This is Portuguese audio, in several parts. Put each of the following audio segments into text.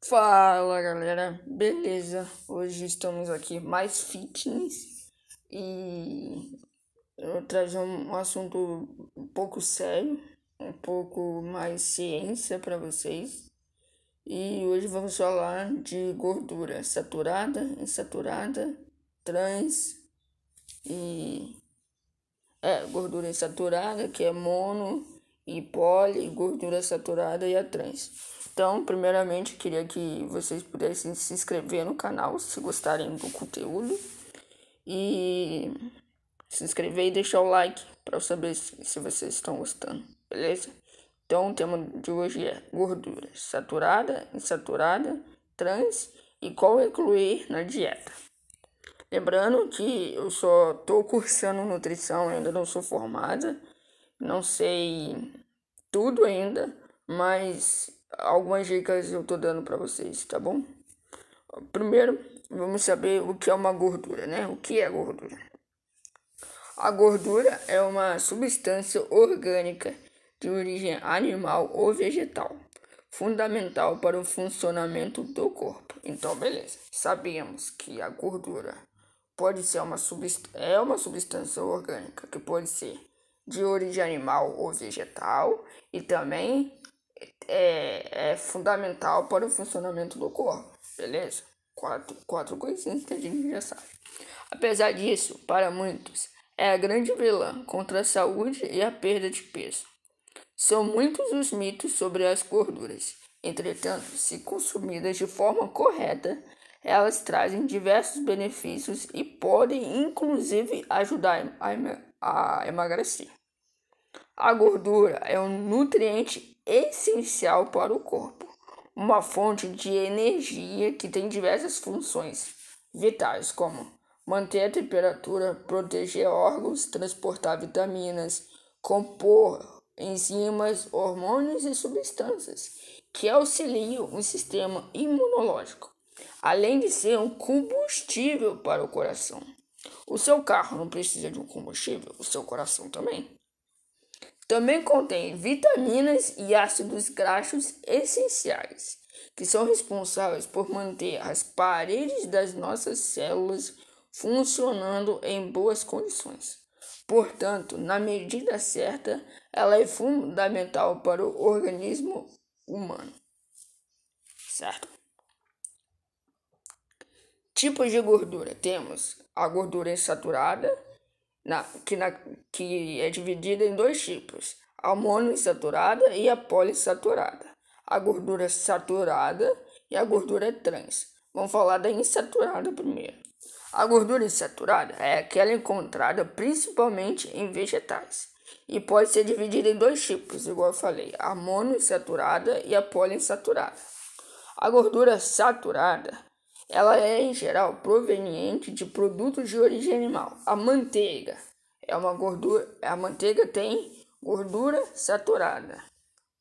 Fala galera, beleza? Hoje estamos aqui mais fitness e eu trago trazer um assunto um pouco sério, um pouco mais ciência para vocês. E hoje vamos falar de gordura saturada, insaturada, trans e é, gordura insaturada que é mono e poli, gordura saturada e a trans. Então, primeiramente, queria que vocês pudessem se inscrever no canal se gostarem do conteúdo e se inscrever e deixar o like para eu saber se, se vocês estão gostando, beleza? Então, o tema de hoje é gordura saturada, insaturada, trans e qual incluir na dieta. Lembrando que eu só estou cursando nutrição, ainda não sou formada, não sei tudo ainda, mas algumas dicas eu tô dando para vocês, tá bom? Primeiro, vamos saber o que é uma gordura, né? O que é gordura? A gordura é uma substância orgânica de origem animal ou vegetal, fundamental para o funcionamento do corpo. Então, beleza. Sabemos que a gordura pode ser uma substância, é uma substância orgânica que pode ser de origem animal ou vegetal e também é, é fundamental para o funcionamento do corpo, beleza? Quatro, quatro coisinhas que a gente já sabe. Apesar disso, para muitos, é a grande vilã contra a saúde e a perda de peso. São muitos os mitos sobre as gorduras. Entretanto, se consumidas de forma correta, elas trazem diversos benefícios e podem, inclusive, ajudar a emagrecer. A gordura é um nutriente essencial para o corpo, uma fonte de energia que tem diversas funções vitais, como manter a temperatura, proteger órgãos, transportar vitaminas, compor enzimas, hormônios e substâncias que auxiliam o sistema imunológico, além de ser um combustível para o coração. O seu carro não precisa de um combustível, o seu coração também. Também contém vitaminas e ácidos graxos essenciais, que são responsáveis por manter as paredes das nossas células funcionando em boas condições. Portanto, na medida certa, ela é fundamental para o organismo humano. Certo? Tipos de gordura: temos a gordura insaturada, na, que, na, que é dividida em dois tipos, a monoinsaturada e a polissaturada. A gordura saturada e a gordura trans. Vamos falar da insaturada primeiro. A gordura insaturada é aquela encontrada principalmente em vegetais e pode ser dividida em dois tipos, igual eu falei, a monoinsaturada e a poliinsaturada. A gordura saturada ela é, em geral, proveniente de produtos de origem animal. A manteiga é uma gordura, a manteiga tem gordura saturada,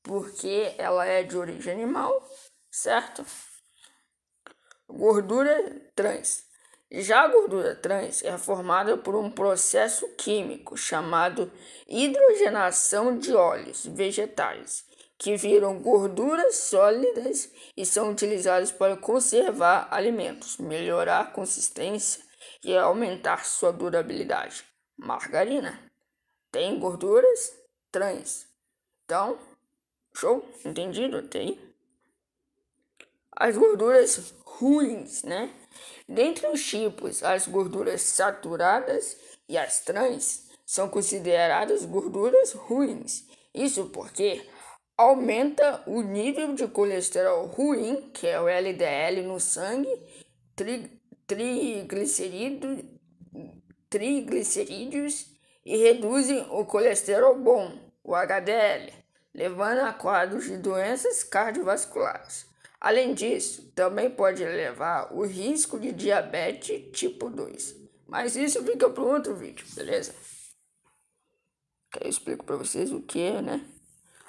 porque ela é de origem animal, certo? Gordura trans. Já a gordura trans é formada por um processo químico chamado hidrogenação de óleos vegetais que viram gorduras sólidas e são utilizados para conservar alimentos, melhorar a consistência e aumentar sua durabilidade. Margarina tem gorduras trans. Então, show, entendido? Tem. As gorduras ruins, né? Dentre os tipos, as gorduras saturadas e as trans são consideradas gorduras ruins. Isso porque aumenta o nível de colesterol ruim, que é o LDL no sangue, tri, triglicerídeos e reduzem o colesterol bom, o HDL, levando a quadros de doenças cardiovasculares. Além disso, também pode levar o risco de diabetes tipo 2. Mas isso fica para outro vídeo, beleza? Que eu explico para vocês o que é, né?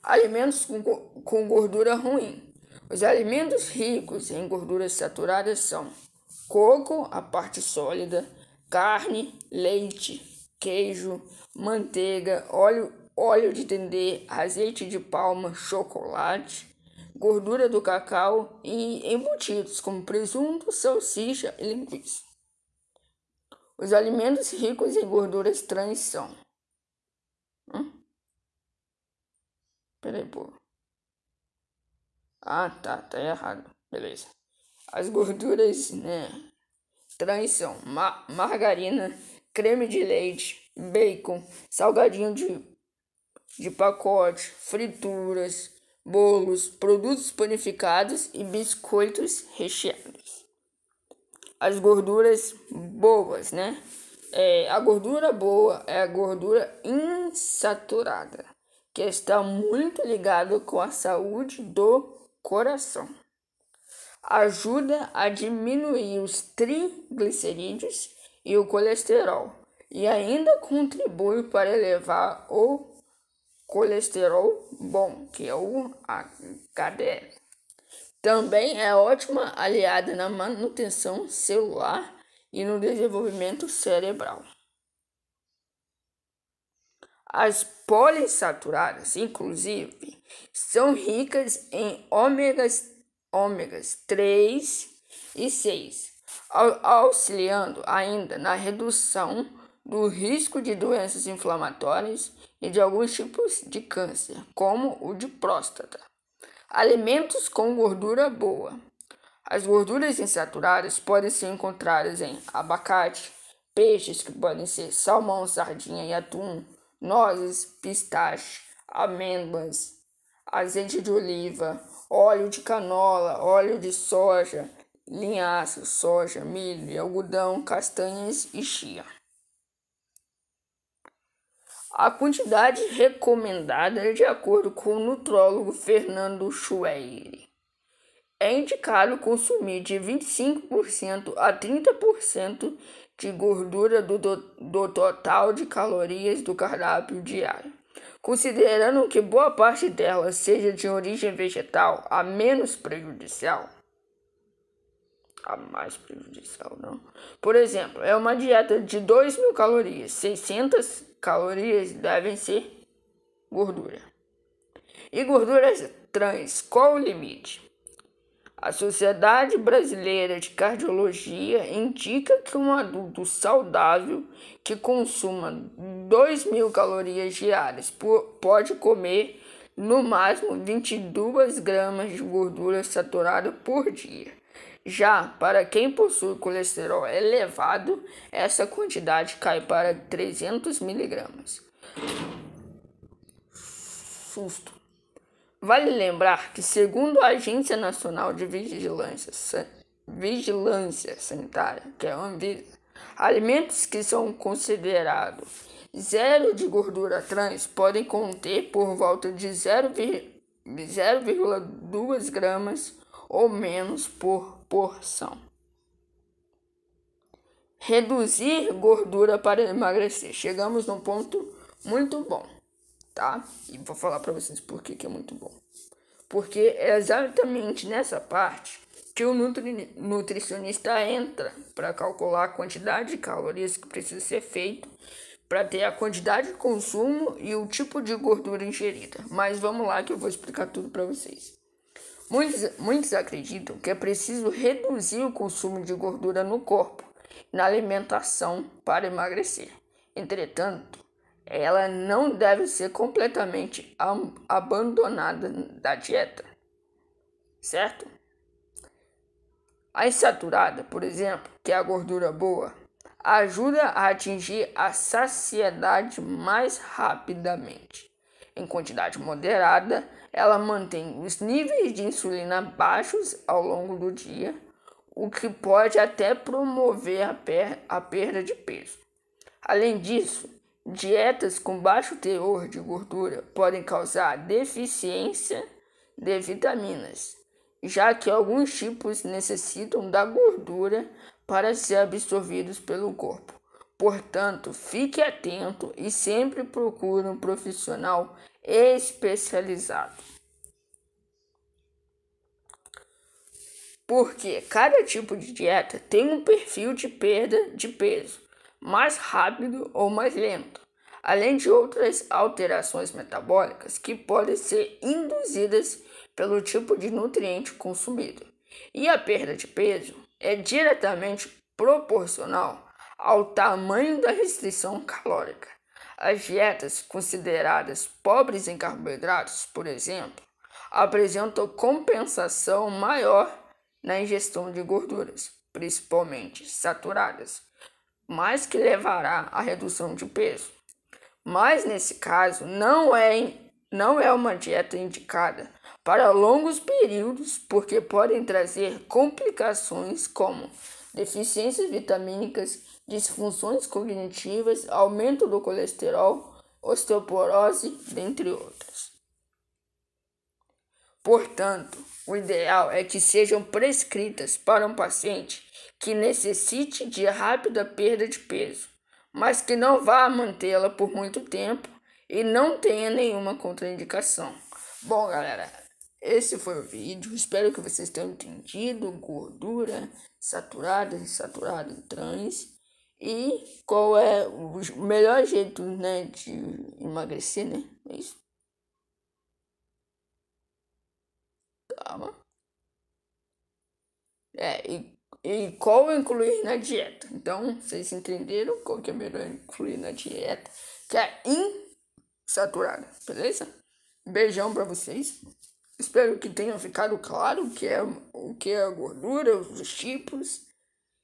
Alimentos com, com gordura ruim. Os alimentos ricos em gorduras saturadas são coco, a parte sólida, carne, leite, queijo, manteiga, óleo, óleo de dendê, azeite de palma, chocolate, gordura do cacau e embutidos como presunto, salsicha e linguiça. Os alimentos ricos em gorduras trans são. Hum? Peraí, pô. Ah, tá, tá errado. Beleza. As gorduras, né? Trans ma margarina, creme de leite, bacon, salgadinho de, de pacote, frituras, bolos, produtos panificados e biscoitos recheados. As gorduras boas, né? É, a gordura boa é a gordura insaturada que está muito ligado com a saúde do coração. Ajuda a diminuir os triglicerídeos e o colesterol, e ainda contribui para elevar o colesterol bom, que é o HDL. Também é ótima aliada na manutenção celular e no desenvolvimento cerebral. As poliinsaturadas, inclusive, são ricas em ômegas, ômegas 3 e 6, auxiliando ainda na redução do risco de doenças inflamatórias e de alguns tipos de câncer, como o de próstata. Alimentos com gordura boa. As gorduras insaturadas podem ser encontradas em abacate, peixes que podem ser salmão, sardinha e atum, nozes, pistache, amêndoas, azeite de oliva, óleo de canola, óleo de soja, linhaça, soja, milho, algodão, castanhas e chia. A quantidade recomendada é de acordo com o nutrólogo Fernando Schweire é indicado consumir de 25% a 30% de gordura do, do, do, total de calorias do cardápio diário. Considerando que boa parte delas seja de origem vegetal, a menos prejudicial. A mais prejudicial, não. Por exemplo, é uma dieta de 2 mil calorias. 600 calorias devem ser gordura. E gorduras trans, qual o limite? A Sociedade Brasileira de Cardiologia indica que um adulto saudável que consuma 2 mil calorias diárias pode comer no máximo 22 gramas de gordura saturada por dia. Já para quem possui colesterol elevado, essa quantidade cai para 300 miligramas. Susto. Vale lembrar que, segundo a Agência Nacional de Vigilância, Vigilância Sanitária, que é a Anvisa, alimentos que são considerados zero de gordura trans podem conter por volta de 0,2 gramas ou menos por porção. Reduzir gordura para emagrecer. Chegamos num ponto muito bom tá? E vou falar para vocês por que, que é muito bom. Porque é exatamente nessa parte que o nutri nutricionista entra para calcular a quantidade de calorias que precisa ser feito para ter a quantidade de consumo e o tipo de gordura ingerida. Mas vamos lá que eu vou explicar tudo para vocês. Muitos, muitos acreditam que é preciso reduzir o consumo de gordura no corpo, na alimentação, para emagrecer. Entretanto, ela não deve ser completamente abandonada da dieta, certo? A insaturada, por exemplo, que é a gordura boa, ajuda a atingir a saciedade mais rapidamente. Em quantidade moderada, ela mantém os níveis de insulina baixos ao longo do dia, o que pode até promover a, per a perda de peso. Além disso, Dietas com baixo teor de gordura podem causar deficiência de vitaminas, já que alguns tipos necessitam da gordura para ser absorvidos pelo corpo. Portanto, fique atento e sempre procure um profissional especializado. Porque cada tipo de dieta tem um perfil de perda de peso mais rápido ou mais lento, além de outras alterações metabólicas que podem ser induzidas pelo tipo de nutriente consumido. E a perda de peso é diretamente proporcional ao tamanho da restrição calórica. As dietas consideradas pobres em carboidratos, por exemplo, apresentam compensação maior na ingestão de gorduras, principalmente saturadas, mas que levará à redução de peso. Mas nesse caso, não é, não é uma dieta indicada para longos períodos, porque podem trazer complicações como deficiências vitamínicas, disfunções cognitivas, aumento do colesterol, osteoporose, dentre outras. Portanto, o ideal é que sejam prescritas para um paciente que necessite de rápida perda de peso, mas que não vá mantê-la por muito tempo e não tenha nenhuma contraindicação. Bom, galera, esse foi o vídeo. Espero que vocês tenham entendido gordura saturada, insaturada em trans e qual é o melhor jeito, né, de emagrecer, né? É isso. Calma. É, e, e qual incluir na dieta? Então, vocês entenderam qual que é melhor incluir na dieta, que é insaturada, beleza? Beijão pra vocês. Espero que tenha ficado claro o que é, o que é a gordura, os tipos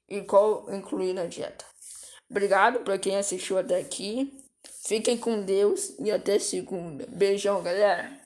e qual incluir na dieta. Obrigado para quem assistiu até aqui. Fiquem com Deus e até segunda. Beijão, galera!